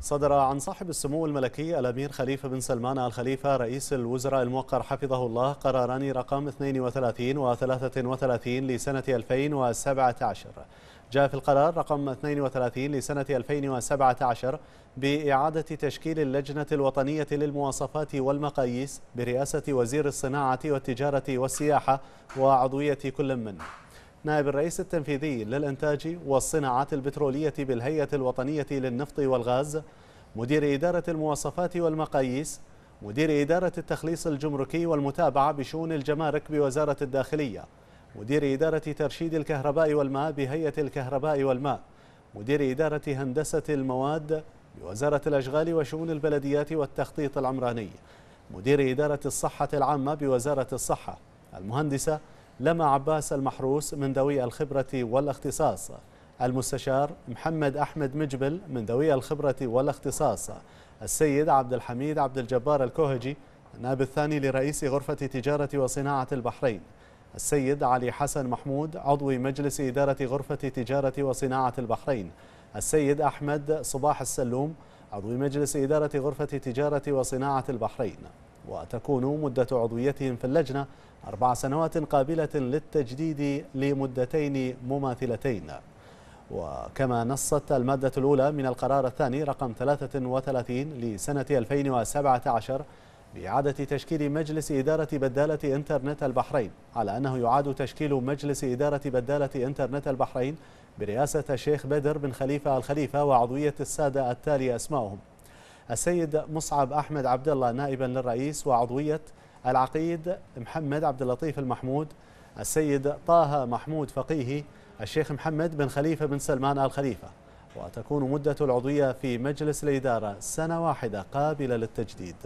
صدر عن صاحب السمو الملكي الأمير خليفة بن سلمان آل خليفة رئيس الوزراء الموقر حفظه الله قراران رقم 32 و 33 لسنة 2017 جاء في القرار رقم 32 لسنة 2017 بإعادة تشكيل اللجنة الوطنية للمواصفات والمقاييس برئاسة وزير الصناعة والتجارة والسياحة وعضوية كل منه نائب الرئيس التنفيذي للإنتاج والصناعات البترولية بالهيئة الوطنية للنفط والغاز مدير إدارة المواصفات والمقاييس مدير إدارة التخليص الجمركي والمتابعة بشؤون الجمارك بوزارة الداخلية مدير إدارة ترشيد الكهرباء والماء بهيئة الكهرباء والماء مدير إدارة هندسة المواد بوزارة الأشغال وشؤون البلديات والتخطيط العمراني مدير إدارة الصحة العامة بوزارة الصحة المهندسة لما عباس المحروس من ذوي الخبرة والاختصاص المستشار محمد أحمد مجبل من ذوي الخبرة والاختصاص السيد عبد الحميد عبد الجبار الكوهجي النائب الثاني لرئيس غرفة تجارة وصناعة البحرين السيد علي حسن محمود عضو مجلس إدارة غرفة تجارة وصناعة البحرين السيد أحمد صباح السلوم عضو مجلس إدارة غرفة تجارة وصناعة البحرين وتكون مدة عضويتهم في اللجنة أربع سنوات قابلة للتجديد لمدتين مماثلتين وكما نصت المادة الأولى من القرار الثاني رقم 33 لسنة 2017 بإعادة تشكيل مجلس إدارة بدالة إنترنت البحرين على أنه يعاد تشكيل مجلس إدارة بدالة إنترنت البحرين برئاسة الشيخ بدر بن خليفة الخليفة وعضوية السادة التالي أسماؤهم السيد مصعب أحمد عبد الله نائبا للرئيس وعضوية العقيد محمد عبد اللطيف المحمود السيد طه محمود فقيهي الشيخ محمد بن خليفة بن سلمان آل خليفة وتكون مدة العضوية في مجلس الإدارة سنة واحدة قابلة للتجديد